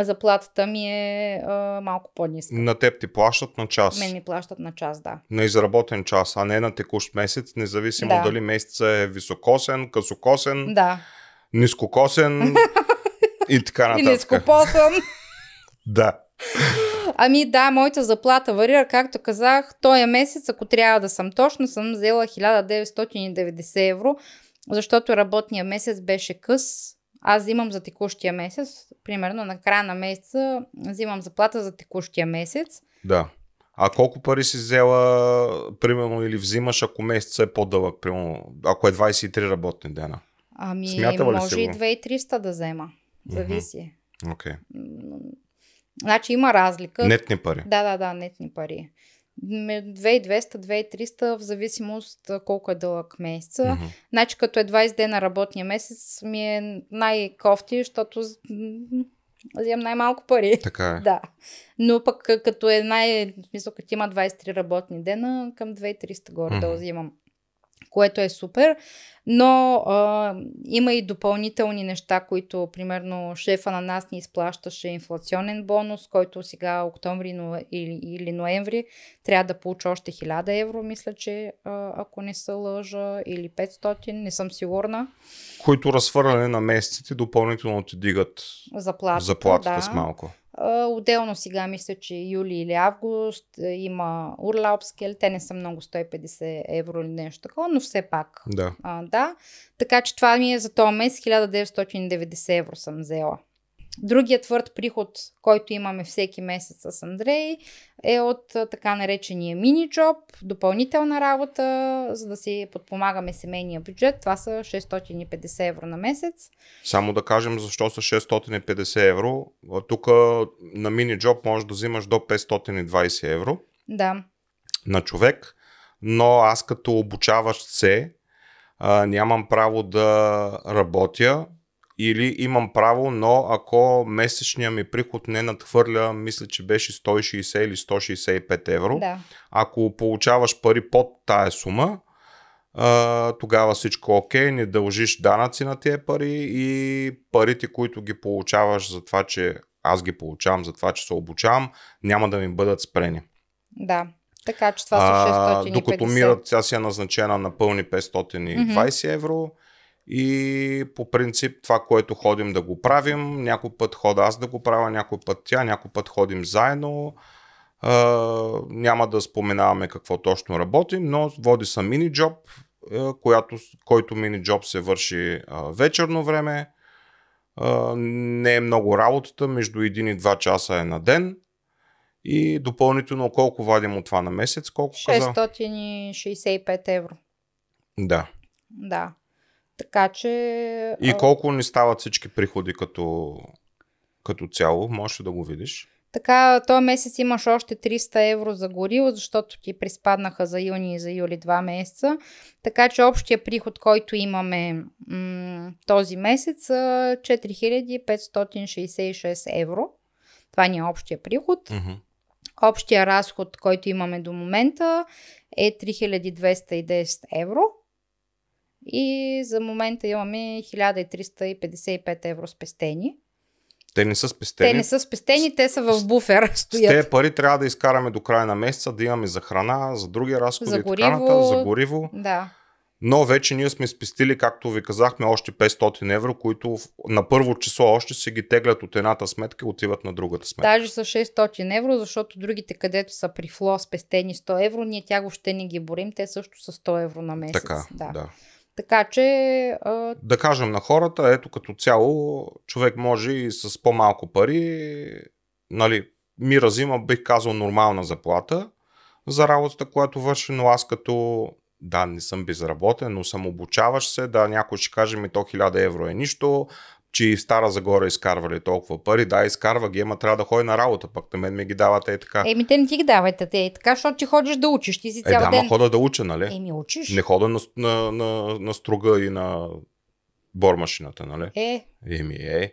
заплатата ми е а, малко по-ниска. На теб ти плащат на час? Мен ми плащат на час, да. На изработен час, а не на текущ месец, независимо да. дали месеца е високосен, късокосен, да. нискокосен <laughs> и така нататък. И нископосен. <laughs> да. Ами да, моята заплата варира, както казах, този е месец, ако трябва да съм точно, съм взела 1990 евро, защото работния месец беше къс аз взимам за текущия месец, примерно на края на месеца взимам заплата за текущия месец. Да. А колко пари си взела, примерно, или взимаш, ако месеца е по-дълъг, примерно, ако е 23 работни дена? Ами, Смятава може и 2300 да взема. Зависи. Окей. Mm-hmm. Okay. Значи има разлика. Нетни пари. Да, да, да, нетни пари. 2200-2300, в зависимост колко е дълъг месеца. Mm-hmm. Значи като е 20 дена работния месец ми е най-кофти, защото вземам най-малко пари. Така е. <laughs> Да. Но пък като е най... В като има 23 работни дена, към 2300 горе mm-hmm. да взимам което е супер. Но а, има и допълнителни неща, които, примерно, шефа на нас ни изплащаше инфлационен бонус, който сега октомври но, или, или ноември трябва да получи още 1000 евро, мисля, че а, ако не се лъжа, или 500, не съм сигурна. Които разхвърляне на месеците допълнително ти дигат заплатата, заплатата да. с малко. Отделно сега мисля, че юли или август е, има урлаупскел. Те не са много 150 евро или нещо такова, но все пак. Да. А, да. Така че това ми е за този месец 1990 евро съм взела. Другият твърд приход, който имаме всеки месец с Андрей, е от така наречения мини-джоб, допълнителна работа, за да си подпомагаме семейния бюджет. Това са 650 евро на месец. Само да кажем защо са 650 евро. Тук на мини-джоб можеш да взимаш до 520 евро. Да. На човек. Но аз като обучаващ се, нямам право да работя или имам право, но ако месечния ми приход не надхвърля, мисля, че беше 160 или 165 евро, да. ако получаваш пари под тая сума, тогава всичко е окей, не дължиш данъци на тия пари и парите, които ги получаваш за това, че аз ги получавам, за това, че се обучавам, няма да ми бъдат спрени. Да, така че това са 650. А, докато мират тя си е назначена на пълни 520 mm-hmm. евро, и по принцип това, което ходим да го правим, някой път хода аз да го правя, някой път тя, някой път ходим заедно. А, няма да споменаваме какво точно работим, но води са мини джоб, която, който мини джоб се върши а, вечерно време. Uh, не е много работата, между 1 и 2 часа е на ден. И допълнително колко вадим от това на месец? Колко 665 каза? евро. Да. Да. Така че... И колко ни стават всички приходи като, като цяло, можеш да го видиш? Така, този месец имаш още 300 евро за горило, защото ти приспаднаха за юни и за юли два месеца. Така че общия приход, който имаме м- този месец, е 4566 евро. Това ни е общия приход. Mm-hmm. Общия разход, който имаме до момента е 3210 евро. И за момента имаме 1355 евро спестени. Те не са спестени. Те не са спестени, те са в буфер. <laughs> Стоят. Те пари трябва да изкараме до края на месеца, да имаме за храна, за други разходи, за гориво. Така, за гориво. Да. Но вече ние сме спестили, както ви казахме, още 500 евро, които на първо число още се ги теглят от едната сметка и отиват на другата сметка. Даже са 600 евро, защото другите, където са при фло спестени 100 евро, ние тя въобще не ги борим, те също са 100 евро на месец. Така, да. да. Така че. А... Да кажем на хората, ето като цяло, човек може и с по-малко пари, нали, ми разима, бих казал, нормална заплата за работата, която върши, но аз като да, не съм безработен, но съм обучаваш се, да, някой ще каже ми то 1000 евро е нищо, че и в Стара Загора изкарвали толкова пари. Да, изкарва ги, ама трябва да ходи на работа, пък на мен ми ги давате и така. Еми, те не ти ги давате, те е така, защото ти ходиш да учиш. Ти си цял е, да, ден... ама хода да уча, нали? Еми, учиш. Не хода на, на, на, на струга и на бормашината, нали? Е. Еми, е.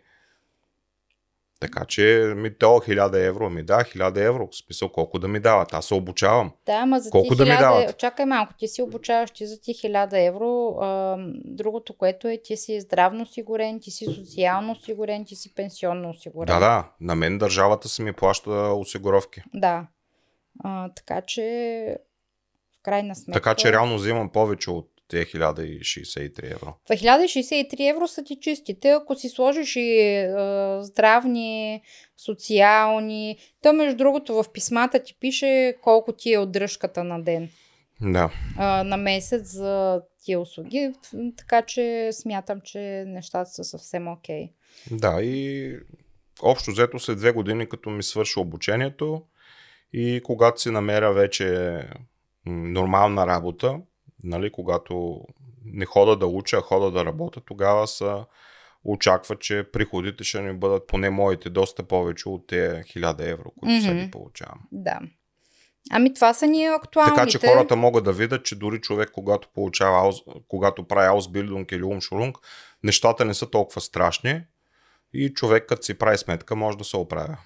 Така че ми то 1000 евро, ми да, 1000 евро, в смисъл колко да ми дават, аз се обучавам. Да, ама за колко ти 1000... да ми дават? Е- чакай малко, ти си обучаваш, ти за ти 1000 евро, а, другото което е, ти си здравно осигурен, ти си социално осигурен, ти си пенсионно осигурен. Да, да, на мен държавата си ми плаща осигуровки. Да, а, така че в крайна сметка... Така че реално взимам повече от е 1063 евро. В 1063 евро са ти чистите, ако си сложиш и е, здравни, социални. То, между другото, в писмата ти пише колко ти е отдръжката на ден. Да. Е, на месец за тия услуги, така че смятам, че нещата са съвсем окей. Okay. Да, и общо взето след две години, като ми свърши обучението и когато си намеря вече нормална работа, нали, когато не хода да уча, а хода да работя, тогава са очаква, че приходите ще ни бъдат поне моите доста повече от те 1000 евро, които mm-hmm. сега ги получавам. Да. Ами това са ни актуалните. Така че хората могат да видят, че дори човек, когато, получава, когато прави аусбилдунг или умшурунг, нещата не са толкова страшни и човек, като си прави сметка, може да се оправя.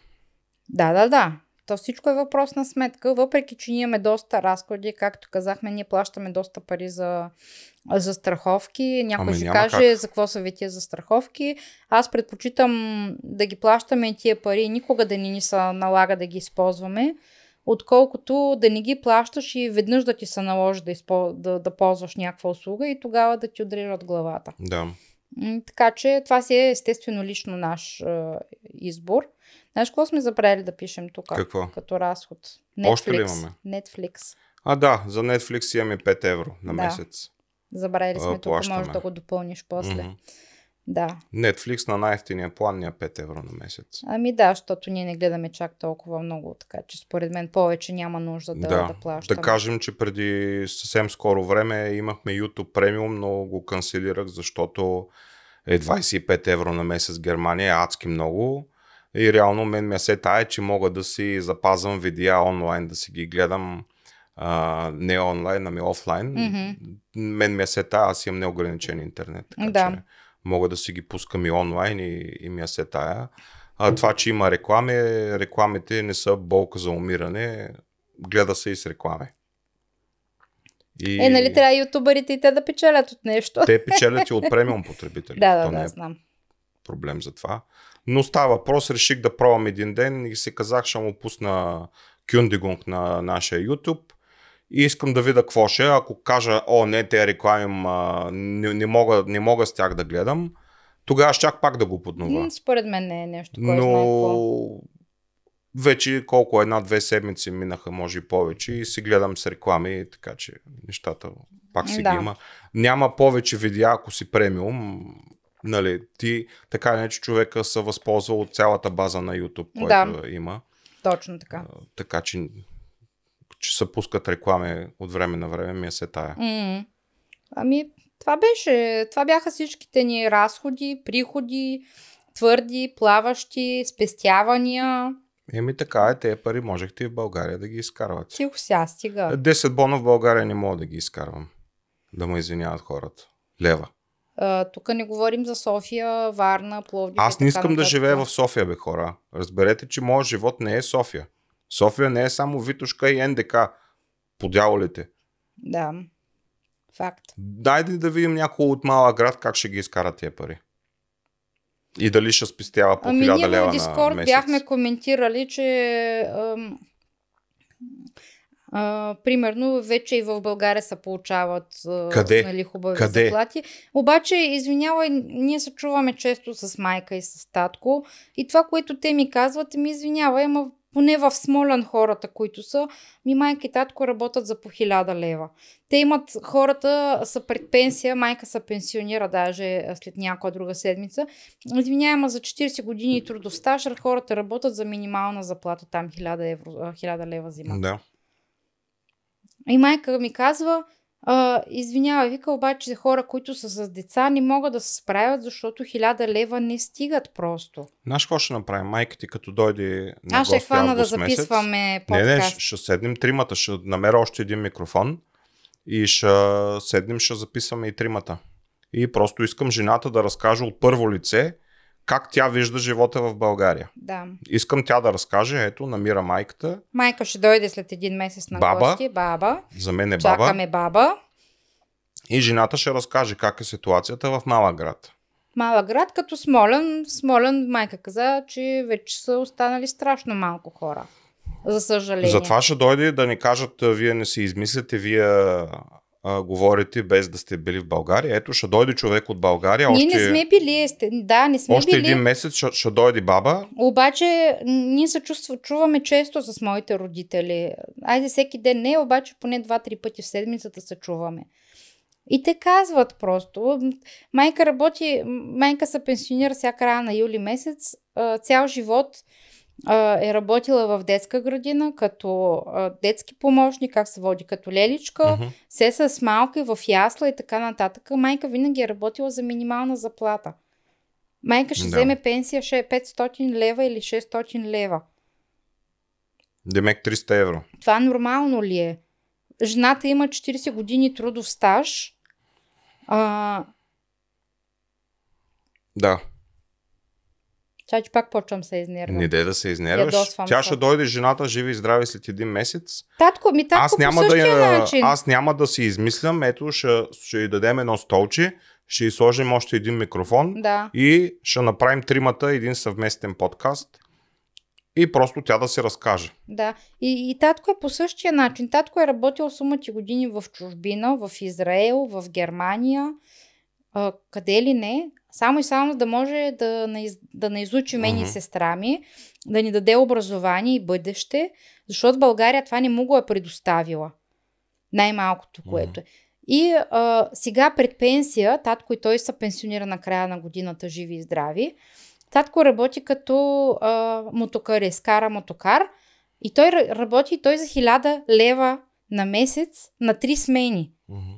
Да, да, да. То всичко е въпрос на сметка, въпреки че ние имаме доста разходи, както казахме, ние плащаме доста пари за, за страховки. Някой ами ще каже как. за какво са ви тия за страховки. Аз предпочитам да ги плащаме тия пари никога да не ни се налага да ги използваме, отколкото да не ги плащаш и веднъж да ти се наложи да, изпо... да, да ползваш някаква услуга и тогава да ти удрират главата. Да. Така че това си е естествено лично наш е, избор. Знаеш какво сме забрали да пишем тук? Какво? Като разход. Netflix. Още ли имаме? Netflix. А, да, за Netflix имаме 5 евро на да. месец. Забравили сме тук, може да го допълниш после. Mm-hmm. Да. Netflix на най-ефтиния план ни е 5 евро на месец. Ами да, защото ние не гледаме чак толкова много, така че според мен повече няма нужда да, да, да плащаме. Да кажем, че преди съвсем скоро време имахме YouTube Premium, но го канцелирах, защото е 25 евро на месец Германия, е адски много. И реално мен ме се тая, че мога да си запазвам видеа онлайн, да си ги гледам а, не онлайн, ами офлайн. Mm-hmm. Мен ме се тая, аз имам неограничен интернет, така да. че мога да си ги пускам и онлайн и, и ме се тая. А това, че има реклами, рекламите не са болка за умиране, гледа се и с реклами. И... Е, нали трябва ютуберите и те да печелят от нещо? Те печелят и от премиум потребители. <laughs> да, да, да, не е знам. Проблем за това. Но става въпрос, реших да пробвам един ден и си казах, ще му пусна Кюндигунг на нашия YouTube и искам да видя какво ще. Е. Ако кажа, о, не, те реклами не, не, мога, не мога с тях да гледам, тогава ще чак пак да го поднова. Според мен не е нещо, кой Но... знае какво. Вече колко една-две седмици минаха, може и повече, и си гледам с реклами, така че нещата пак си да. ги има. Няма повече видеа, ако си премиум, Нали, ти така не, че човека се възползва от цялата база на YouTube, която да. има. Точно така. А, така че, че се пускат реклами от време на време, ми е се тая. Mm-hmm. Ами, това беше. Това бяха всичките ни разходи, приходи, твърди, плаващи, спестявания. Еми така е, те пари можехте и в България да ги изкарвате. Тихо сега, стига. 10 бона в България не мога да ги изкарвам. Да ме извиняват хората. Лева. Тук не говорим за София, Варна, Пловдив. Аз не искам да живея в София, бе хора. Разберете, че моят живот не е София. София не е само Витушка и НДК. Подяволите. Да. Факт. Дайде да видим някой от малък град как ще ги изкара тия пари. И дали ще спестява по ами 1000 лева на месец. бяхме коментирали, че ам, а, примерно, вече и в България се получават Къде? Нали, хубави Къде? заплати. Обаче, извинявай, ние се чуваме често с майка и с татко. И това, което те ми казват, ми извинявай, ама поне в Смолян хората, които са, ми майка и татко работят за по 1000 лева. Те имат, хората са пред пенсия, майка се пенсионира даже след някоя друга седмица. Извинявай, за 40 години трудов стаж хората работят за минимална заплата, там 1000, евро, 1000 лева взимат. Да. И майка ми казва, а, извинявай, вика обаче хора, които са с деца, не могат да се справят, защото хиляда лева не стигат просто. Знаеш какво ще направим? Майка ти като дойде на Аз ще хвана да записваме подкаст. Не, не, ще седнем тримата, ще намеря още един микрофон и ще седнем, ще записваме и тримата. И просто искам жената да разкаже от първо лице как тя вижда живота в България. Да. Искам тя да разкаже, ето, намира майката. Майка ще дойде след един месец на баба. гости. Баба. За мен е баба. Чакаме баба. И жената ще разкаже как е ситуацията в малък град. Малък град, като Смолен. Смолен майка каза, че вече са останали страшно малко хора. За съжаление. Затова ще дойде да ни кажат, вие не си измисляте, вие а, говорите без да сте били в България. Ето, ще дойде човек от България. Ние още... не сме били, да, не сме още били. един месец ще, ще дойде баба. Обаче, ние се чувства, чуваме често с моите родители. Айде всеки ден не, обаче поне два-три пъти в седмицата се чуваме. И те казват просто. Майка работи, майка се пенсионира всяка края на юли месец, цял живот – е работила в детска градина като детски помощник, как се води, като леличка, uh-huh. се с малки в ясла и така нататък. Майка винаги е работила за минимална заплата. Майка ще да. вземе пенсия 500 лева или 600 лева. Демек 300 евро. Това нормално ли е? Жената има 40 години трудов стаж. А... Да. Чай, че пак почвам се изнервам. Не дей да се изнерваш. Тя ще дойде жената живи и здрави след един месец. Татко, ми татко аз няма по да, начин. Аз няма да си измислям. Ето, ще, ще й дадем едно столче, ще й сложим още един микрофон да. и ще направим тримата един съвместен подкаст и просто тя да се разкаже. Да, и, и татко е по същия начин. Татко е работил сумати години в чужбина, в Израел, в Германия, а, къде ли не. Само и само да може да, нaiz, да наизучи мен mm-hmm. и сестра ми, да ни даде образование и бъдеще, защото България това не му го е предоставила. Най-малкото, което е. И а, сега пред пенсия, татко и той са пенсионира на края на годината, живи и здрави. Татко работи като а, мотокарист, кара мотокар. И той работи и той за 1000 лева на месец на три смени. Mm-hmm.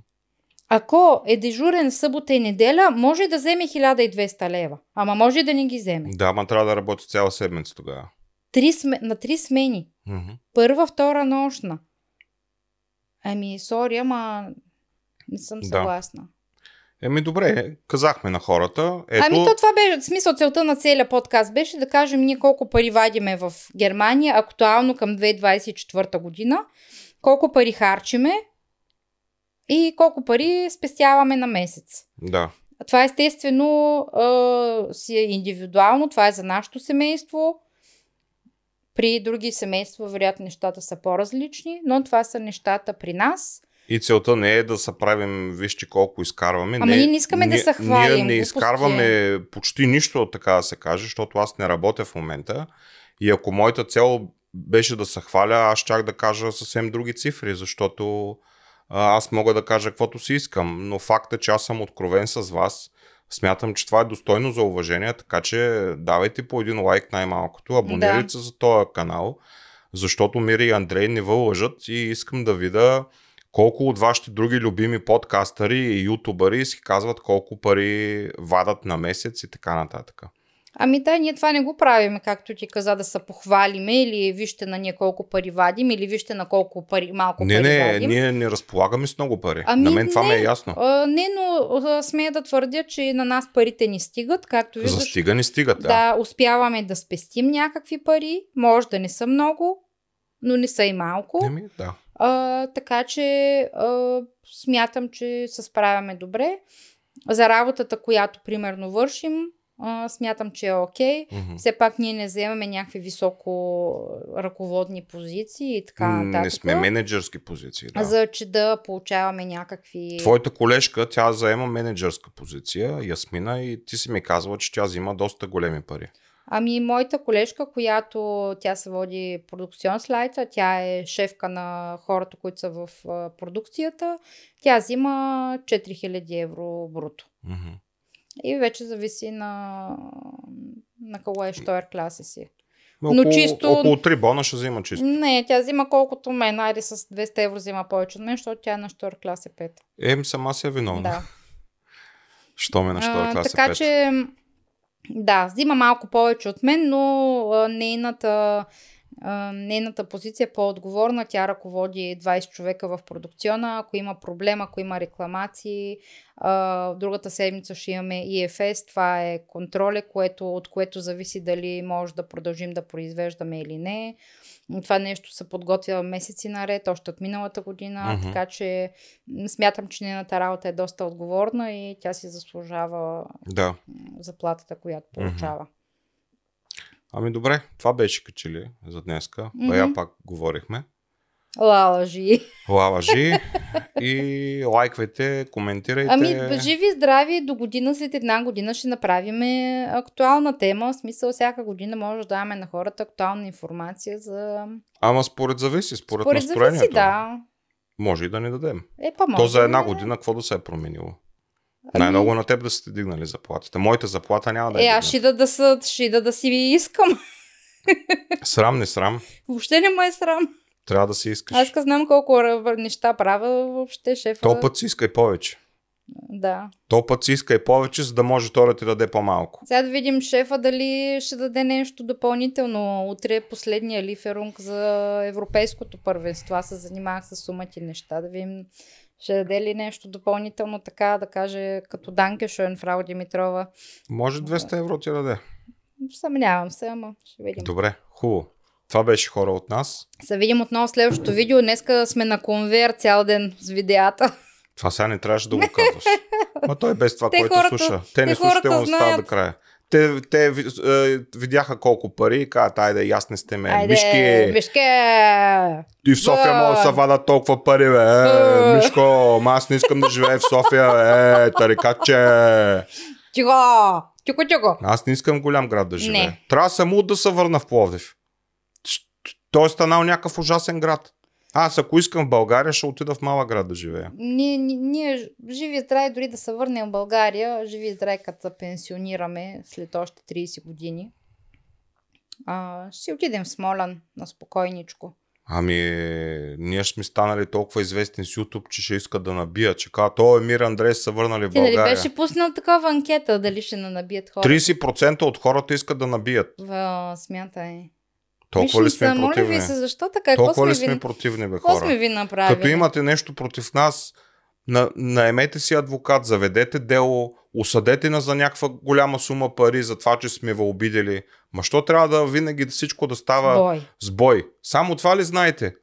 Ако е дежурен събота и неделя, може да вземе 1200 лева. Ама може да не ги вземе. Да, ама трябва да работи цяла седмица тогава. Три сме... На три смени. Mm-hmm. Първа, втора, нощна. Ами, сори, ама не съм съгласна. Да. Еми добре, казахме на хората. Ето... Ами то това беше, смисъл целта на целия подкаст беше да кажем ние колко пари вадиме в Германия, актуално към 2024 година, колко пари харчиме, и колко пари спестяваме на месец. Да. Това естествено а, си е индивидуално, това е за нашето семейство. При други семейства, вероятно, нещата са по-различни, но това са нещата при нас. И целта не е да се правим, вижте колко изкарваме. Ама не, ние не искаме ние, да се хвалим. Ние не изкарваме глупости. почти нищо, така да се каже, защото аз не работя в момента. И ако моята цел беше да се хваля, аз чак да кажа съвсем други цифри, защото аз мога да кажа каквото си искам, но факта, е, че аз съм откровен с вас, смятам, че това е достойно за уважение, така че давайте по един лайк най-малкото, абонирайте се да. за този канал, защото Мири и Андрей не вълъжат и искам да видя колко от вашите други любими подкастъри и ютубъри си казват колко пари вадат на месец и така нататък. Ами да, ние това не го правим, както ти каза, да се похвалиме или вижте на ние колко пари вадим, или вижте на колко пари, малко не, пари не, вадим. Не, ние не разполагаме с много пари. Ами, на мен е не, това ми е ясно. А, не, но а, смея да твърдя, че на нас парите ни стигат, както виждаш. За стига ни стигат, да. Да, успяваме да спестим някакви пари, може да не са много, но не са и малко. ми, да. А, така че а, смятам, че се справяме добре. За работата, която примерно вършим, а, смятам, че е окей. Okay. Mm-hmm. Все пак ние не заемаме някакви високо ръководни позиции и така нататък. Не сме менеджерски позиции, да. За че да получаваме някакви... Твоята колежка, тя заема менеджерска позиция, Ясмина, и ти си ми казва, че тя взима доста големи пари. Ами, моята колежка, която тя се води продукцион слайта, тя е шефка на хората, които са в продукцията, тя взима 4000 евро бруто. Mm-hmm. И вече зависи на, на кого е, Штоер класа си. Но, около, чисто... Около 3 бона ще взима чисто. Не, тя взима колкото мен. Айде с 200 евро взима повече от мен, защото тя е на Штоер клас е 5. Ем, сама си е виновна. Да. <laughs> Що ме на Штоер клас е 5. Така че, да, взима малко повече от мен, но а, нейната... А, нейната позиция е по-отговорна. Тя ръководи 20 човека в продукциона. Ако има проблем, ако има рекламации, а, другата седмица ще имаме ИФС. E Това е контроле, което, от което зависи дали може да продължим да произвеждаме или не. Това нещо се подготвя месеци наред, още от миналата година, mm-hmm. така че смятам, че нейната работа е доста отговорна и тя си заслужава да. заплатата, която получава. Mm-hmm. Ами добре, това беше качели за днеска. Mm-hmm. Бая пак говорихме. Лалажи. Лалажи. <laughs> И лайквайте, коментирайте. Ами, живи, здрави, до година, след една година ще направим актуална тема. В смисъл, всяка година може да даваме на хората актуална информация за... Ама според зависи, според, според настроението. Зависи, да. Може и да не дадем. Е, па, може То за една да година какво да се е променило? Ами- Най-много на теб да сте дигнали заплатите. Моята заплата няма да е. Е, аз ще да, да, са, ще да, да си ви искам. <laughs> Срам, не срам. Въобще не му е срам. Трябва да си искаш. Аз знам колко неща правя, въобще шефа. То път си иска и повече. Да. То път си иска и повече, за да може той да ти даде по-малко. Сега да видим шефа дали ще даде нещо допълнително. Утре е последния лиферунг за европейското първенство. Аз се занимавах с сумати неща. Да видим ще даде ли нещо допълнително така, да каже, като Данке Шоенфрау Димитрова? Може 200 евро ти даде. Съмнявам се, ама ще видим. Добре, хубаво. Това беше хора от нас. Се видим отново следващото видео. Днеска сме на конвейер цял ден с видеята. Това сега не трябваше да го казваш. Ма той без това, те което хората, слуша. Те, те не слушате, му остава до края те, те е, видяха колко пари и казват, айде, аз не сте мен. Мишки. Мишки. Ти в София може да се вадат толкова пари, бе. Е, мишко, аз не искам да живея в София, бе. Е, тарикатче. Тихо. Тихо, тихо. Аз не искам голям град да живея. Трябва само да се върна в Пловдив. Той е станал някакъв ужасен град. Аз ако искам в България, ще отида в малък град да живея. Ние, ние живи и здрави, дори да се върнем в България, живи и здрави, като се пенсионираме след още 30 години. А, ще отидем в Смолян на спокойничко. Ами, ние сме станали толкова известни с YouTube, че ще искат да набият, че казват, е Мир Андрей са върнали в нали България. Ти беше пуснал такава анкета, дали ще набият хората? 30% от хората искат да набият. В, е. Толкова ли сме са, противни? Ви се, защо така? Толкова ли сме ви... противни, бе, хора? Сме ви направили? Като имате нещо против нас, на, наемете си адвокат, заведете дело, осъдете на за някаква голяма сума пари за това, че сме ви обидели. Ма що трябва да винаги всичко да става с бой? Само това ли знаете?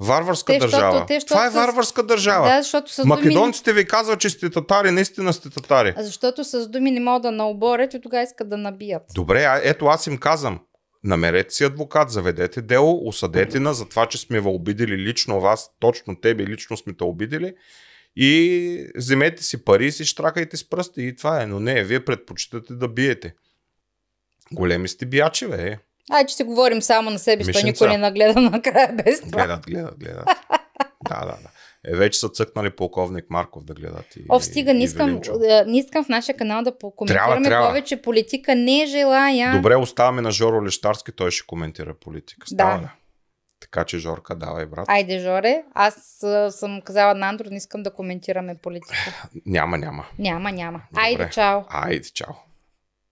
Варварска те, държава. те, това е варварска държава. Да, защото с Македонците думи... ви казват, че сте татари, наистина сте татари. А защото с думи не могат да наоборят и тогава искат да набият. Добре, а, ето аз им казвам намерете си адвокат, заведете дело, осъдете на за това, че сме ви обидели лично вас, точно тебе лично сме те обидели и вземете си пари и си штракайте с пръсти и това е. Но не, вие предпочитате да биете. Големи сте биячи, бе. Е. Ай, че си говорим само на себе, що никой не нагледа накрая без това. Гледат, гледат, гледат. <laughs> да, да, да. Е, вече са цъкнали полковник Марков да гледат. И, О, стига, не искам, е, не искам в нашия канал да коментираме трябва, трябва. повече политика. Не желая. Добре, оставаме на Жоро Лещарски, той ще коментира политика. Става да. Така че, Жорка, давай, брат. Айде, Жоре, аз е, съм казала на Андро, не искам да коментираме политика. Няма, няма. Няма, няма. Добре. Айде, чао. Айде, чао.